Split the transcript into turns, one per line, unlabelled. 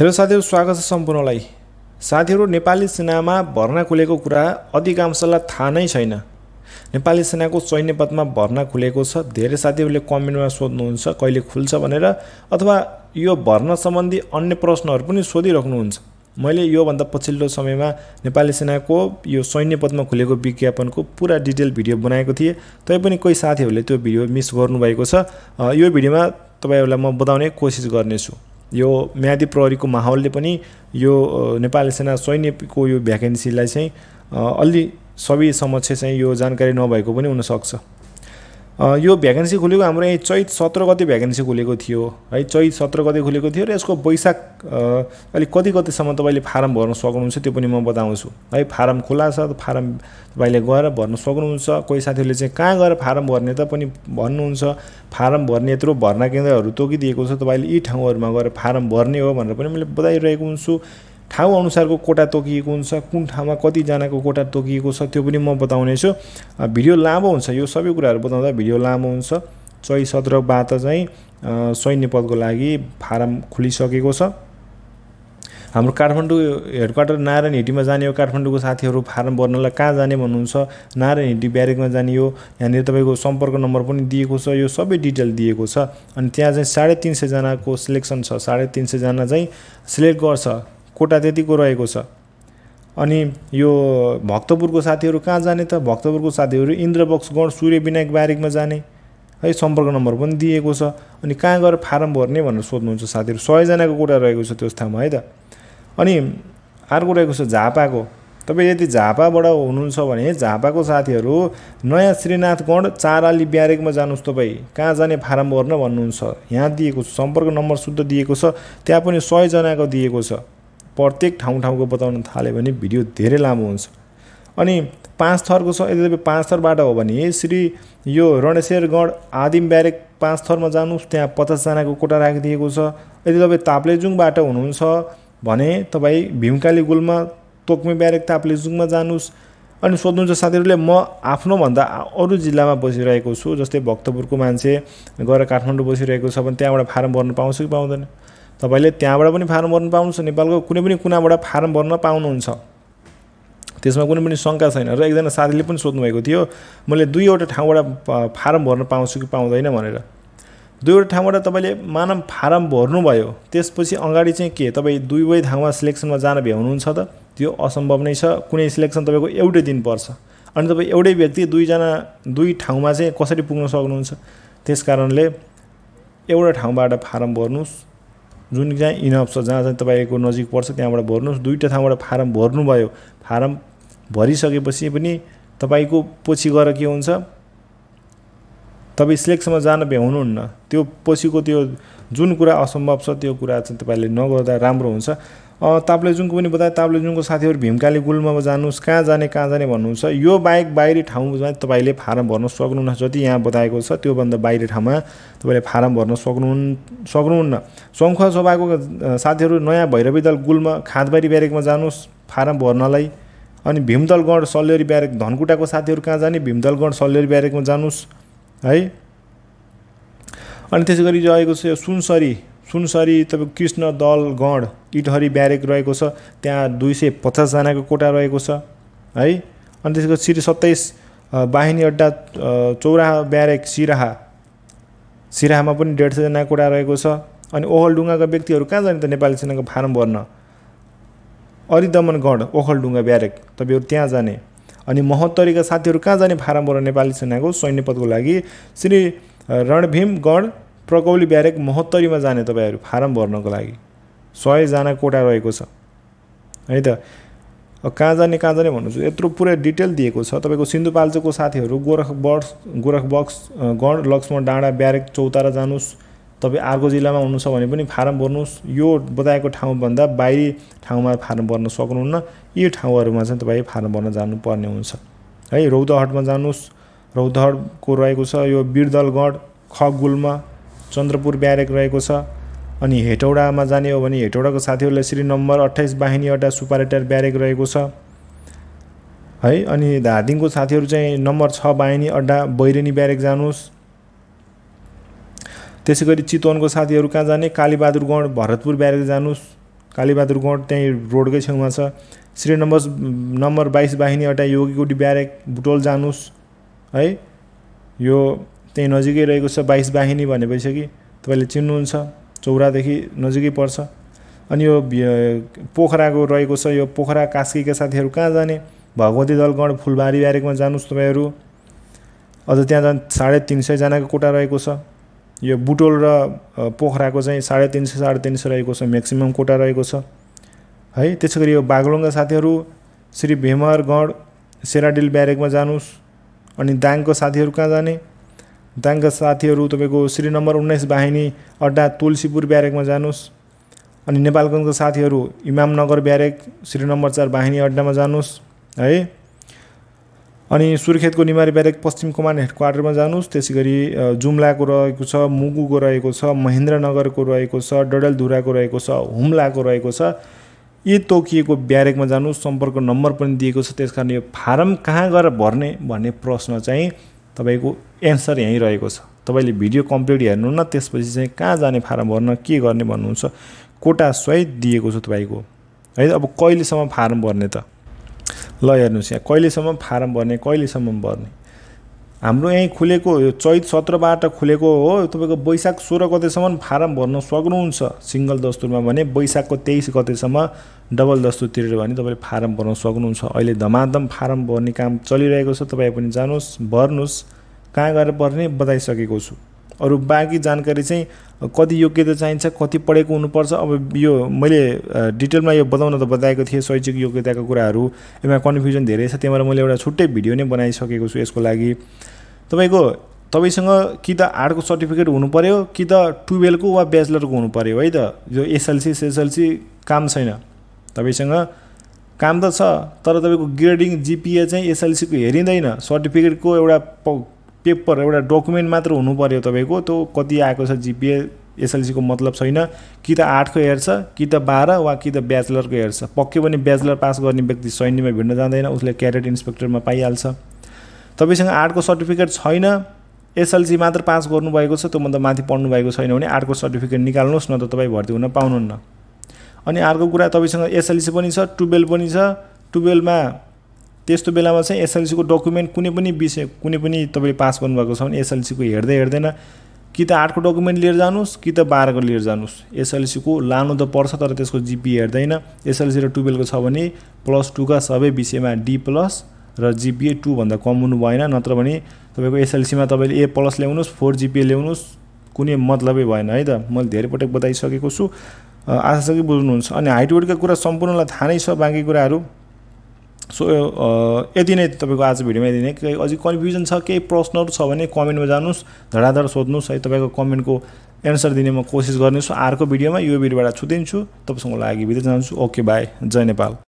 hello साथीहरू स्वागत छ सम्पूर्णलाई साथीहरू नेपाली सेनामा भर्ना खुलेको कुरा अधिकांशलाई थाहा नै छैन नेपाली सेनाको सैन्य पदमा भर्ना खुलेको छ धेरै साथीहरूले कमेन्टमा सोध्नुहुन्छ कहिले खुल्छ भनेर अथवा यो भर्ना सम्बन्धी अन्य प्रश्नहरू पनि सोधिराख्नुहुन्छ मैले योभन्दा पछिल्लो समयमा नेपाली सेनाको यो सैन्य पदमा खुलेको विज्ञापनको पुरा डिटेल भिडियो बनाएको थिएँ तैपनि कोही साथीहरूले त्यो भिडियो मिस गर्नुभएको छ यो भिडियोमा तपाईँहरूलाई म बताउने कोसिस गर्नेछु यो म्यादी प्रहरीको माहौलले पनि यो नेपाली सेना सैन्यको यो भ्याकेन्सीलाई चाहिँ अलि सबै समक्ष चाहिँ यो जानकारी नभएको पनि हुनसक्छ यो भ्याकेन्सी खुलेको हाम्रो यहीँ चैत सत्र गते भ्याकेन्सी खुलेको थियो है चैत सत्र गते खुलेको थियो र यसको वैशाख अलिक कति गतिसम्म तपाईँले फारम भर्न सक्नुहुन्छ त्यो पनि म बताउँछु है फारम खुला छ फारम तपाईँले गएर भर्न सक्नुहुन्छ कोही साथीहरूले चाहिँ कहाँ गएर फारम भर्ने त पनि भन्नुहुन्छ फारम भर्ने यत्रो भर्ना केन्द्रहरू तोकिदिएको छ तपाईँले यी ठाउँहरूमा गएर फारम भर्ने हो भनेर पनि मैले बताइरहेको हुन्छु ठाउँ अनुसारको कोटा तोकिएको हुन्छ कुन ठाउँमा कतिजनाको कोटा तोकिएको छ त्यो पनि म बताउने छु भिडियो लामो हुन्छ यो सबै कुराहरू बताउँदा भिडियो लामो हुन्छ चै सत्रबाट चाहिँ सैन्य पदको लागि फारम खुलिसकेको छ हाम्रो काठमाडौँ हेडक्वार्टर नारायण हिटीमा जाने हो काठमाडौँको साथीहरू फारम भर्नलाई कहाँ जाने भन्नुहुन्छ नारायण हिटी ब्यारेकमा जाने हो यहाँनिर तपाईँको सम्पर्क नम्बर पनि दिएको छ यो सबै डिटेल दिएको छ अनि त्यहाँ चाहिँ साढे तिन सयजनाको सिलेक्सन छ साढे तिन सयजना चाहिँ सिलेक्ट गर्छ कोटा त्यतिको रहेको छ अनि यो भक्तपुरको साथीहरू कहाँ जाने त भक्तपुरको साथीहरू इन्द्रबक्सगण विनायक बारेकमा जाने है सम्पर्क नम्बर पनि दिएको छ अनि कहाँ गएर फारम भर्ने भनेर सोध्नुहुन्छ साथीहरू सयजनाको कोटा रहेको छ त्यो ठाउँमा है त अनि अर्को रहेको छ झापाको तपाईँ यदि झापाबाट हुनुहुन्छ भने झापाको साथीहरू नयाँ श्रीनाथ चार चाराली ब्यारेकमा जानुहोस् तपाईँ कहाँ जाने फारम भर्न भन्नुहुन्छ यहाँ दिएको छ सम्पर्क नम्बर शुद्ध दिएको छ त्यहाँ पनि सयजनाको दिएको छ प्रत्येक ठाउँ ठाउँको बताउन थाल्यो भने भिडियो धेरै लामो हुन्छ अनि पाँच थरको छ यदि तपाईँ पाँच थरबाट हो भने श्री यो रणेश्वरगढ आदिम ब्यारेक पाँच थरमा जानुहोस् त्यहाँ पचासजनाको कोटा राखिदिएको छ यदि तपाईँ ताप्लेजुङबाट हुनुहुन्छ भने तपाईँ भीमकाली गुलमा तोक्मे ब्यारेक ताप्लेजुङमा जानुहोस् अनि सोध्नुहुन्छ साथीहरूले म आफ्नोभन्दा अरू जिल्लामा बसिरहेको छु जस्तै भक्तपुरको मान्छे गएर काठमाडौँ बसिरहेको छ भने त्यहाँबाट फारम भर्नु पाउँछ कि पाउँदैन तपाईँले त्यहाँबाट पनि फारम भर्न पाउनुहुन्छ नेपालको कुनै पनि कुनाबाट फारम भर्न पाउनुहुन्छ त्यसमा कुनै पनि शङ्का छैन र एकजना साथीले पनि सोध्नुभएको थियो मैले दुईवटा ठाउँबाट फारम भर्न पाउँछु कि पाउँदैन भनेर दुईवटा ठाउँबाट तपाईँले मानव फारम भर्नुभयो त्यसपछि अगाडि चाहिँ के तपाईँ दुईवै ठाउँमा सिलेक्सनमा जान भ्याउनुहुन्छ त त्यो असम्भव नै छ कुनै सिलेक्सन तपाईँको एउटै दिन पर्छ अनि तपाईँ एउटै व्यक्ति दुईजना दुई ठाउँमा चाहिँ कसरी पुग्न सक्नुहुन्छ त्यस कारणले एउटा ठाउँबाट फारम भर्नुहोस् जुन चाहिँ इनफ छ जहाँ चाहिँ तपाईँको नजिक पर्छ त्यहाँबाट भर्नुहोस् दुईवटा ठाउँबाट फारम भर्नुभयो फारम भरिसकेपछि पनि तपाईँको पछि गएर के हुन्छ तपाईँ सिलेक्सनमा जान भ्याउनुहुन्न त्यो पछिको त्यो जुन कुरा असम्भव छ त्यो कुरा चाहिँ तपाईँले नगर्दा राम्रो हुन्छ ताप्लेजुङको पनि बताए ताप्लेजुङको साथीहरू भीमकाली गुलमा जानुहोस् कहाँ जाने कहाँ जाने भन्नुहुन्छ यो बाहेक बाहिरी ठाउँमा तपाईँले फारम भर्न सक्नुहुन्न जति यहाँ बताएको छ त्योभन्दा बाहिरी ठाउँमा तपाईँले फारम भर्न सक्नुहुन् सक्नुहुन्न शङ्खुवा सभाको साथीहरू नयाँ भैरवी दल गुलमा खादबारी ब्यारेकमा जानुहोस् फारम भर्नलाई अनि भीमदलगढ सल्लेरी ब्यारेक धनकुटाको साथीहरू कहाँ जाने भीमदलगढ सल्लेरी ब्यारेकमा जानुहोस् है अनि त्यसै गरी रहेको छ यो सुनसरी सुनसरी तपाईँको कृष्ण दल गढ इटहरी ब्यारेक रहेको छ त्यहाँ दुई सय पचासजनाको कोटा रहेको छ है अनि त्यसको श्री सत्ताइस बाहिनी अड्डा चौराहा ब्यारेक सिराहा सिराहामा पनि डेढ सयजना कोटा रहेको छ अनि ओखलडुङ्गाका व्यक्तिहरू कहाँ जाने त नेपाली सेनाको फारम भर्न अरिदमनगढ ओखलडुङ्गा ब्यारेक तपाईँहरू त्यहाँ जाने अनि महोत्तरीका साथीहरू कहाँ जाने फारम भर्न नेपाली सेनाको सैन्य पदको लागि श्री रणभीमगढ प्रकौली ब्यारेक महोत्तरीमा जाने तपाईँहरू फारम भर्नको लागि सयजना कोटा रहेको छ है त कहाँ जाने कहाँ जाने भन्नुहोस् यत्रो पुरै डिटेल दिएको छ तपाईँको सिन्धुपाल्चोको साथीहरू गोरख बक्स गोरख बक्स गण लक्ष्मण डाँडा ब्यारेक चौतारा जानुहोस् तपाईँ अर्को जिल्लामा हुनुहुन्छ भने पनि फारम भर्नुहोस् यो बताएको ठाउँभन्दा बाहिरी ठाउँमा फारम भर्न सक्नुहुन्न यी ठाउँहरूमा चाहिँ तपाईँ फारम भर्न जानुपर्ने हुन्छ है रौदहटमा जानुहोस् रौदहटको रहेको छ यो बिरदलगढ खगुलमा चन्द्रपुर ब्यारेक रहेको छ अनि हेटौडामा जाने हो भने हेटौडाको साथीहरूलाई श्री नम्बर अट्ठाइस बाहिनी अड्डा सुपारेटार ब्यारेक रहेको छ है अनि धादिङको साथीहरू चाहिँ नम्बर छ बाहिनी अड्डा बैरेनी ब्यारेक जानुहोस् त्यसै गरी चितवनको साथीहरू कहाँ जाने कालीबहादुरगढ भरतपुर ब्यारेक जानुहोस् कालीबहादुरगढ त्यहीँ रोडकै छेउमा छ श्री नम्बर नम्बर बाइस बाहिनी अड्डा योगीकोटी ब्यारेक बुटोल जानुहोस् है यो त्यहीँ नजिकै रहेको छ बाइस बाहिनी भने भइसक्यो तपाईँले चिन्नुहुन्छ चौरादेखि नजिकै पर्छ अनि यो पोखराको रहेको छ यो पोखरा कास्कीका साथीहरू कहाँ जाने भगवती दलगढ फुलबारी ब्यारेकमा जानुहोस् तपाईँहरू अझ त्यहाँ जान साढे तिन सयजनाको कोटा रहेको छ यो बुटोल र पोखराको चाहिँ साढे तिन सय साढे तिन सय रहेको छ म्याक्सिमम् कोटा रहेको छ है त्यसै गरी यो बागलुङका साथीहरू श्री भेमरगढ सेराडिल ब्यारेकमा जानुहोस् अनि दाङको साथीहरू कहाँ जाने दाङका साथीहरू तपाईँको श्री नम्बर उन्नाइस बाहिनी अड्डा तुलसीपुर ब्यारेकमा जानुहोस् अनि नेपालगञ्जका साथीहरू इमामनगर ब्यारेक श्री नम्बर चार बाहिनी अड्डामा जानुहोस् है अनि सुर्खेतको निमारी ब्यारेक पश्चिम कमान क्वार्टरमा जानुहोस् त्यसै गरी जुम्लाको रहेको छ मुगुको रहेको छ महेन्द्रनगरको रहेको छ डडेलधुराको रहेको छ हुम्लाको रहेको छ यी तोकिएको ब्यारेकमा जानुहोस् सम्पर्क नम्बर पनि दिएको छ त्यस कारण यो फारम कहाँ गएर भर्ने भन्ने प्रश्न चाहिँ तपाईँको एन्सर यहीँ रहेको छ तपाईँले भिडियो कम्प्लिट हेर्नु न त्यसपछि चाहिँ कहाँ जाने फारम भर्न के गर्ने भन्नुहुन्छ कोटा सहित दिएको छ तपाईँको है अब कहिलेसम्म फारम भर्ने त ल हेर्नुहोस् यहाँ कहिलेसम्म फारम भर्ने कहिलेसम्म भर्ने हाम्रो यहीँ खुलेको यो चैत सत्रबाट खुलेको हो तपाईँको वैशाख सोह्र गतेसम्म फारम भर्न सक्नुहुन्छ सिङ्गल दस्तुरमा भने वैशाखको तेइस गतेसम्म डबल दस्तुर तिरेर भने तपाईँले फारम भर्न सक्नुहुन्छ अहिले धमाधम फारम भर्ने काम चलिरहेको छ तपाईँ पनि जानुहोस् भर्नुहोस् कहाँ गएर पर्ने बताइसकेको छु अरू बाँकी जानकारी चाहिँ कति योग्यता चाहिन्छ कति पढेको हुनुपर्छ अब यो मैले डिटेलमा यो बताउन त बताएको थिएँ शैक्षिक योग्यताको कुराहरू यसमा कन्फ्युजन धेरै छ त्यहाँबाट मैले एउटा छुट्टै भिडियो नै बनाइसकेको छु यसको लागि तपाईँको तपाईँसँग कि त आर्टको सर्टिफिकेट हुनु पऱ्यो कि त टुवेल्भको वा ब्याचलरको हुनु पऱ्यो है त यो एसएलसी सेसएलसी काम छैन तपाईँसँग काम त छ तर तपाईँको ग्रेडिङ जिपिए चाहिँ एसएलसीको हेरिँदैन सर्टिफिकेटको एउटा पेपर एउटा डकुमेन्ट मात्र हुनु पऱ्यो तपाईँको त्यो कति आएको छ जिपिए एसएलसीको मतलब छैन कि त आठको हेर्छ कि त बाह्र वा कि त ब्याचलरको हेर्छ पक्कै पनि ब्याचलर पास गर्ने व्यक्ति सैन्यमा भिड्न जाँदैन उसले क्यारेट इन्सपेक्टरमा पाइहाल्छ तपाईँसँग आर्टको सर्टिफिकेट छैन एसएलसी मात्र पास गर्नुभएको छ त्योभन्दा माथि पढ्नु भएको छैन भने आर्टको सर्टिफिकेट निकाल्नुहोस् न त तपाईँ भर्ती हुन पाउनुहुन्न अनि अर्को कुरा तपाईँसँग एसएलसी पनि छ टुवेल्भ पनि छ टुवेल्भमा त्यस्तो बेलामा चाहिँ एसएलसीको डकुमेन्ट कुनै पनि विषय कुनै पनि तपाईँले पास गर्नुभएको छ भने एसएलसीको हेर्दै हेर्दैन कि त आठको डकुमेन्ट लिएर जानुहोस् कि त बाह्रको लिएर जानुहोस् एसएलसीको लानु त पर्छ तर त्यसको जिपी हेर्दैन एसएलसी र टुवेल्भको छ भने प्लस टूका सबै विषयमा डी प्लस र जिपिए टूभन्दा कम हुनु भएन नत्र भने तपाईँको एसएलसीमा तपाईँले ए प्लस ल्याउनुहोस् फोर जिपिए ल्याउनुहोस् कुनै मतलबै भएन है त मैले पटक बताइसकेको छु आशा छ कि बुझ्नुहुन्छ अनि हाइटवेटका कुरा सम्पूर्णलाई थाहा नै छ बाँकी कुराहरू सो यति नै तपाईँको आज भिडियोमा यति नै अझै कन्फ्युजन छ केही प्रश्नहरू छ भने कमेन्टमा जानुहोस् धडाधड सोध्नुहोस् है तपाईँको कमेन्टको एन्सर दिने म कोसिस गर्नेछु अर्को भिडियोमा यो भिडियोबाट छुदिन्छु तपाईँसँग लागि भिडियो जान्छु ओके बाई जय नेपाल